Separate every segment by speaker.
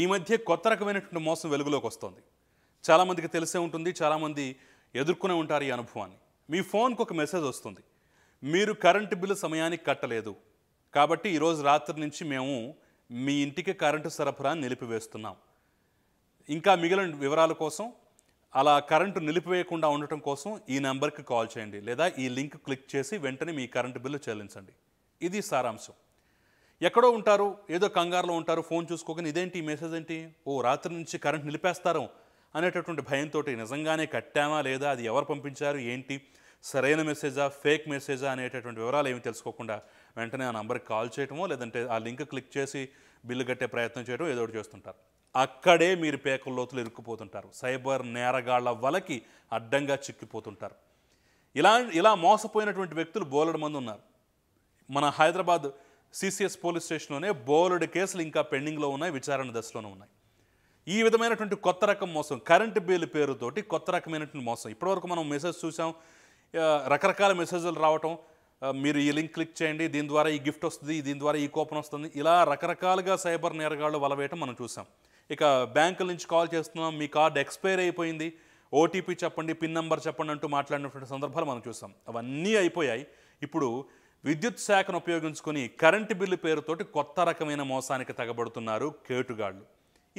Speaker 1: ఈ మధ్య కొత్త రకమైనటువంటి మోసం వెలుగులోకి వస్తుంది చాలామందికి తెలిసే ఉంటుంది చాలామంది ఎదుర్కొనే ఉంటారు ఈ అనుభవాన్ని మీ ఫోన్కు ఒక మెసేజ్ వస్తుంది మీరు కరెంటు బిల్లు సమయానికి కట్టలేదు కాబట్టి ఈరోజు రాత్రి నుంచి మేము మీ ఇంటికి కరెంటు సరఫరా నిలిపివేస్తున్నాం ఇంకా మిగిలిన వివరాల కోసం అలా కరెంటు నిలిపివేయకుండా ఉండటం కోసం ఈ నెంబర్కి కాల్ చేయండి లేదా ఈ లింక్ క్లిక్ చేసి వెంటనే మీ కరెంటు బిల్లు చెల్లించండి ఇది సారాంశం ఎక్కడో ఉంటారు ఏదో కంగారులో ఉంటారు ఫోన్ చూసుకోకని ఇదేంటి మెసేజ్ ఏంటి ఓ రాత్రి నుంచి కరెంట్ నిలిపేస్తారు అనేటటువంటి భయంతో నిజంగానే కట్టామా లేదా అది ఎవరు పంపించారు ఏంటి సరైన మెసేజా ఫేక్ మెసేజా అనేటటువంటి వివరాలు ఏమి తెలుసుకోకుండా వెంటనే ఆ నంబర్కి కాల్ చేయటమో లేదంటే ఆ లింక్ క్లిక్ చేసి బిల్లు కట్టే ప్రయత్నం చేయడం ఏదో ఒకటి చేస్తుంటారు అక్కడే మీరు పేకల లోతులు ఇరుక్కుపోతుంటారు సైబర్ నేరగాళ్ల వలకి అడ్డంగా చిక్కిపోతుంటారు ఇలా ఇలా మోసపోయినటువంటి వ్యక్తులు బోలెడు మంది ఉన్నారు మన హైదరాబాద్ సిసిఎస్ పోలీస్ స్టేషన్లోనే బోలెడు కేసులు ఇంకా పెండింగ్లో ఉన్నాయి విచారణ దశలోనే ఉన్నాయి ఈ విధమైనటువంటి కొత్త రకం మోసం కరెంటు బిల్లు పేరుతోటి కొత్త రకమైనటువంటి మోసం ఇప్పటివరకు మనం మెసేజ్ చూసాం రకరకాల మెసేజ్లు రావటం మీరు ఈ లింక్ క్లిక్ చేయండి దీని ద్వారా ఈ గిఫ్ట్ వస్తుంది దీని ద్వారా ఈ కూపన్ వస్తుంది ఇలా రకరకాలుగా సైబర్ నేరగాళ్ళు వలవేయటం మనం చూసాం ఇక బ్యాంకుల నుంచి కాల్ చేస్తున్నాం మీ కార్డు ఎక్స్పైర్ అయిపోయింది ఓటీపీ చెప్పండి పిన్ నెంబర్ చెప్పండి అంటూ మాట్లాడినటువంటి సందర్భాలు మనం చూసాం అవన్నీ అయిపోయాయి ఇప్పుడు విద్యుత్ శాఖను ఉపయోగించుకొని కరెంటు బిల్లు పేరుతోటి కొత్త రకమైన మోసానికి తగబడుతున్నారు కేటుగాళ్లు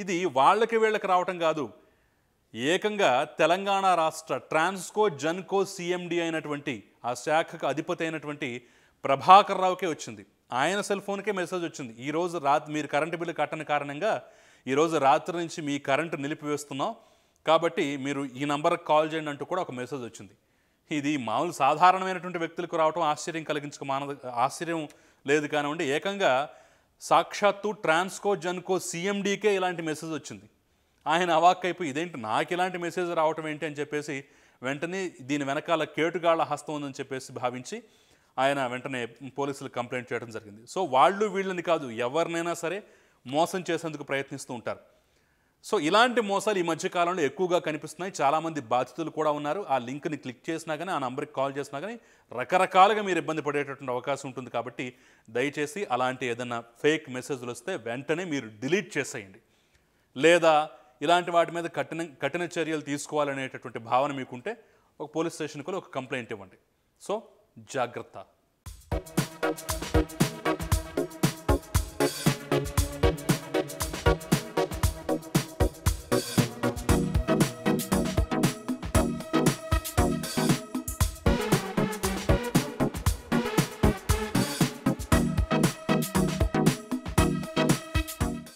Speaker 1: ఇది వాళ్ళకి వీళ్ళకి రావటం కాదు ఏకంగా తెలంగాణ రాష్ట్ర ట్రాన్స్కో జన్కో సిఎండి అయినటువంటి ఆ శాఖకు అధిపతి అయినటువంటి ప్రభాకర్ రావుకే వచ్చింది ఆయన సెల్ ఫోన్కే మెసేజ్ వచ్చింది ఈరోజు రాత్రి మీరు కరెంటు బిల్లు కట్టని కారణంగా ఈరోజు రాత్రి నుంచి మీ కరెంటు నిలిపివేస్తున్నాం కాబట్టి మీరు ఈ నంబర్కి కాల్ చేయండి అంటూ కూడా ఒక మెసేజ్ వచ్చింది ఇది మామూలు సాధారణమైనటువంటి వ్యక్తులకు రావటం ఆశ్చర్యం కలిగించక మాన ఆశ్చర్యం లేదు కానివ్వండి ఏకంగా సాక్షాత్తు ట్రాన్స్కో జన్కో సీఎండీకే ఇలాంటి మెసేజ్ వచ్చింది ఆయన అవాక్కైపోయి ఇదేంటి నాకు ఇలాంటి మెసేజ్ రావటం ఏంటి అని చెప్పేసి వెంటనే దీని వెనకాల కేటుగాళ్ళ హస్తం ఉందని చెప్పేసి భావించి ఆయన వెంటనే పోలీసులకు కంప్లైంట్ చేయడం జరిగింది సో వాళ్ళు వీళ్ళని కాదు ఎవరినైనా సరే మోసం చేసేందుకు ప్రయత్నిస్తూ ఉంటారు సో ఇలాంటి మోసాలు ఈ మధ్యకాలంలో ఎక్కువగా కనిపిస్తున్నాయి చాలామంది బాధితులు కూడా ఉన్నారు ఆ లింక్ని క్లిక్ చేసినా కానీ ఆ నంబర్కి కాల్ చేసినా కానీ రకరకాలుగా మీరు ఇబ్బంది పడేటటువంటి అవకాశం ఉంటుంది కాబట్టి దయచేసి అలాంటి ఏదైనా ఫేక్ మెసేజ్లు వస్తే వెంటనే మీరు డిలీట్ చేసేయండి లేదా ఇలాంటి వాటి మీద కఠిన కఠిన చర్యలు తీసుకోవాలనేటటువంటి భావన మీకుంటే ఒక పోలీస్ స్టేషన్కి ఒక కంప్లైంట్ ఇవ్వండి సో జాగ్రత్త